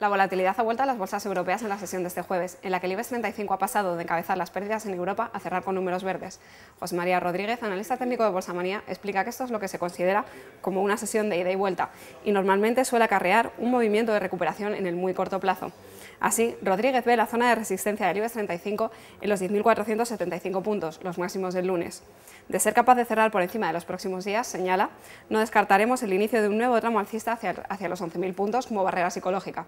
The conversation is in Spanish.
La volatilidad ha vuelto a las bolsas europeas en la sesión de este jueves, en la que el IBEX 35 ha pasado de encabezar las pérdidas en Europa a cerrar con números verdes. José María Rodríguez, analista técnico de Bolsa Manía, explica que esto es lo que se considera como una sesión de ida y vuelta y normalmente suele acarrear un movimiento de recuperación en el muy corto plazo. Así, Rodríguez ve la zona de resistencia del IBEX 35 en los 10.475 puntos, los máximos del lunes. De ser capaz de cerrar por encima de los próximos días, señala, no descartaremos el inicio de un nuevo tramo alcista hacia los 11.000 puntos como barrera psicológica.